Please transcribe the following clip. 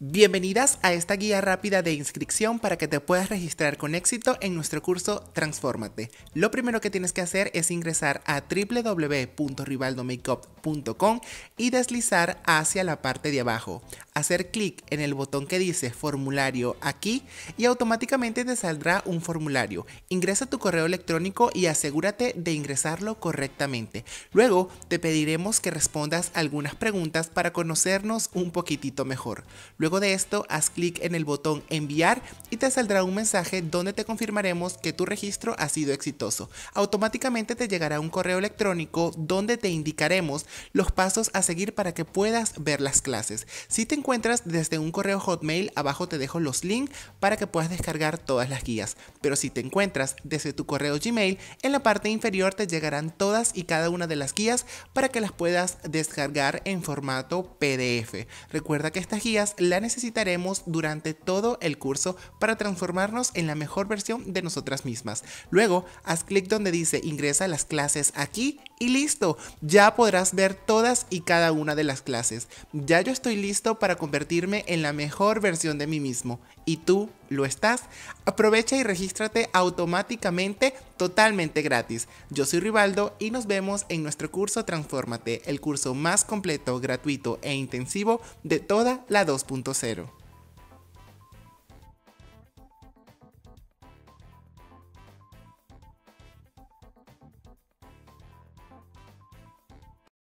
Bienvenidas a esta guía rápida de inscripción para que te puedas registrar con éxito en nuestro curso Transformate. Lo primero que tienes que hacer es ingresar a www.rivaldomakeup.com y deslizar hacia la parte de abajo. Hacer clic en el botón que dice formulario aquí y automáticamente te saldrá un formulario. Ingresa tu correo electrónico y asegúrate de ingresarlo correctamente. Luego te pediremos que respondas algunas preguntas para conocernos un poquitito mejor. Luego de esto, haz clic en el botón enviar y te saldrá un mensaje donde te confirmaremos que tu registro ha sido exitoso. Automáticamente te llegará un correo electrónico donde te indicaremos los pasos a seguir para que puedas ver las clases. Si te encuentras desde un correo Hotmail, abajo te dejo los links para que puedas descargar todas las guías. Pero si te encuentras desde tu correo Gmail, en la parte inferior te llegarán todas y cada una de las guías para que las puedas descargar en formato PDF. Recuerda que estas guías las necesitaremos durante todo el curso para transformarnos en la mejor versión de nosotras mismas. Luego, haz clic donde dice ingresa las clases aquí y listo, ya podrás ver todas y cada una de las clases. Ya yo estoy listo para convertirme en la mejor versión de mí mismo. ¿Y tú lo estás? Aprovecha y regístrate automáticamente totalmente gratis. Yo soy Rivaldo y nos vemos en nuestro curso Transfórmate, el curso más completo, gratuito e intensivo de toda la 2.0.